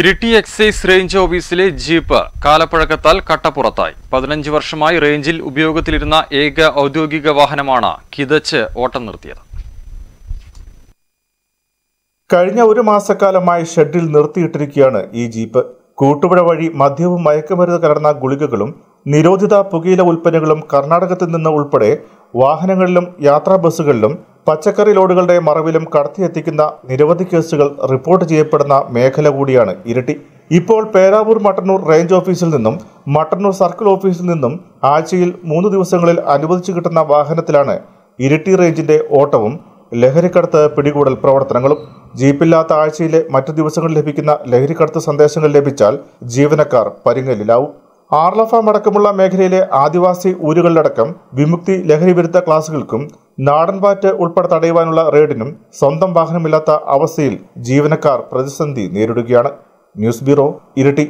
Iritty excise range ഓഫീസിലെ jeep കാലപ്പഴക്കത്താൽ കട്ടപ്പുറത്തായി പതിനഞ്ച് വർഷമായി റേഞ്ചിൽ ഉപയോഗത്തിലിരുന്ന ഏക ഔദ്യോഗിക വാഹനമാണ് കിതച്ച് ഓട്ടം നിർത്തിയത് കഴിഞ്ഞ ഒരു മാസക്കാലമായി ഷെഡിൽ നിർത്തിയിട്ടിരിക്കുകയാണ് ഈ ജീപ്പ് കൂട്ടുപുഴ വഴി മദ്യവും മയക്കുമരുന്ന് കലർന്ന ഗുളികകളും നിരോധിത പുകയില ഉൽപ്പന്നങ്ങളും കർണാടകത്തിൽ നിന്ന് ഉൾപ്പെടെ വാഹനങ്ങളിലും യാത്രാ ബസ്സുകളിലും പച്ചക്കറി ലോഡുകളുടെ മറവിലും കടത്തിയെത്തിക്കുന്ന നിരവധി കേസുകൾ റിപ്പോർട്ട് ചെയ്യപ്പെടുന്ന മേഖല കൂടിയാണ് ഇരട്ടി ഇപ്പോൾ പേരാവൂർ മട്ടന്നൂർ റേഞ്ച് ഓഫീസിൽ നിന്നും മട്ടന്നൂർ സർക്കിൾ ഓഫീസിൽ നിന്നും ആഴ്ചയിൽ മൂന്ന് ദിവസങ്ങളിൽ അനുവദിച്ചു കിട്ടുന്ന വാഹനത്തിലാണ് ഇരിട്ടി റേഞ്ചിന്റെ ഓട്ടവും ലഹരിക്കടത്ത് പിടികൂടൽ പ്രവർത്തനങ്ങളും ജീപ്പില്ലാത്ത ആഴ്ചയിലെ മറ്റു ദിവസങ്ങളിൽ ലഭിക്കുന്ന ലഹരിക്കടത്ത് സന്ദേശങ്ങൾ ലഭിച്ചാൽ ജീവനക്കാർ പരിങ്ങലിലാവും ആർലഫാം അടക്കമുള്ള മേഖലയിലെ ആദിവാസി ഊരുകളിലടക്കം വിമുക്തി ലഹരി വിരുദ്ധ ക്ലാസുകൾക്കും നാടൻപാറ്റ് ഉൾപ്പെടെ തടയുവാനുള്ള റെയ്ഡിനും സ്വന്തം വാഹനമില്ലാത്ത അവസ്ഥയിൽ ജീവനക്കാർ പ്രതിസന്ധി നേരിടുകയാണ് ന്യൂസ് ബ്യൂറോ ഇരട്ടി